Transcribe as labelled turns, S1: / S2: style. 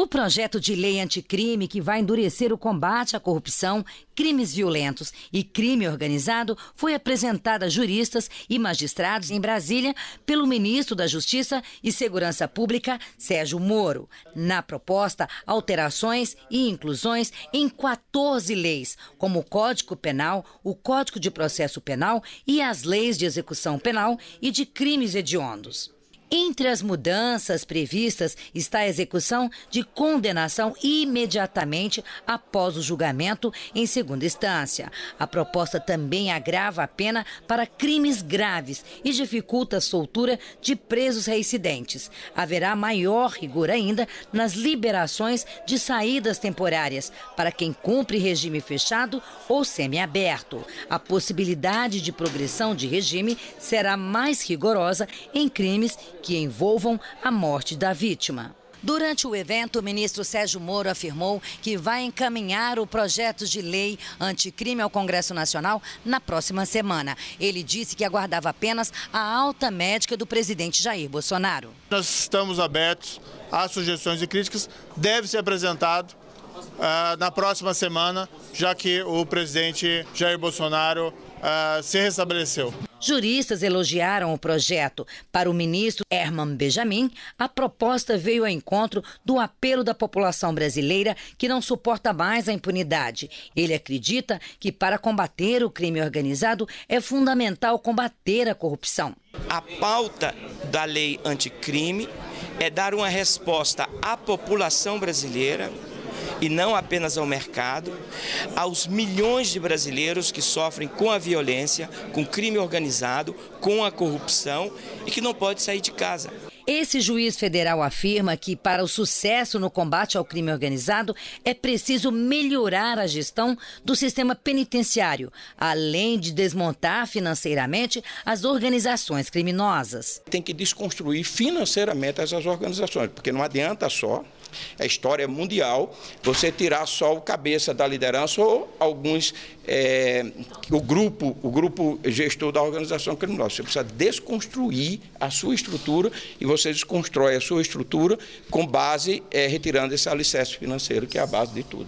S1: O projeto de lei anticrime que vai endurecer o combate à corrupção, crimes violentos e crime organizado foi apresentado a juristas e magistrados em Brasília pelo ministro da Justiça e Segurança Pública, Sérgio Moro. Na proposta, alterações e inclusões em 14 leis, como o Código Penal, o Código de Processo Penal e as leis de execução penal e de crimes hediondos. Entre as mudanças previstas está a execução de condenação imediatamente após o julgamento em segunda instância. A proposta também agrava a pena para crimes graves e dificulta a soltura de presos reincidentes. Haverá maior rigor ainda nas liberações de saídas temporárias para quem cumpre regime fechado ou semiaberto. A possibilidade de progressão de regime será mais rigorosa em crimes que envolvam a morte da vítima. Durante o evento, o ministro Sérgio Moro afirmou que vai encaminhar o projeto de lei anticrime ao Congresso Nacional na próxima semana. Ele disse que aguardava apenas a alta médica do presidente Jair Bolsonaro.
S2: Nós estamos abertos a sugestões e críticas, deve ser apresentado uh, na próxima semana, já que o presidente Jair Bolsonaro uh, se restabeleceu.
S1: Juristas elogiaram o projeto. Para o ministro Herman Benjamin, a proposta veio ao encontro do apelo da população brasileira que não suporta mais a impunidade. Ele acredita que para combater o crime organizado é fundamental combater a corrupção.
S3: A pauta da lei anticrime é dar uma resposta à população brasileira e não apenas ao mercado, aos milhões de brasileiros que sofrem com a violência, com crime organizado, com a corrupção e que não pode sair de casa.
S1: Esse juiz federal afirma que, para o sucesso no combate ao crime organizado, é preciso melhorar a gestão do sistema penitenciário, além de desmontar financeiramente as organizações criminosas. Tem que desconstruir
S4: financeiramente essas organizações, porque não adianta só a é história mundial, você tirar só o cabeça da liderança ou alguns é, o grupo, o grupo gestor da organização criminosa. Você precisa desconstruir a sua estrutura e você desconstrói a sua estrutura com base é, retirando esse alicerce financeiro que é a base de tudo.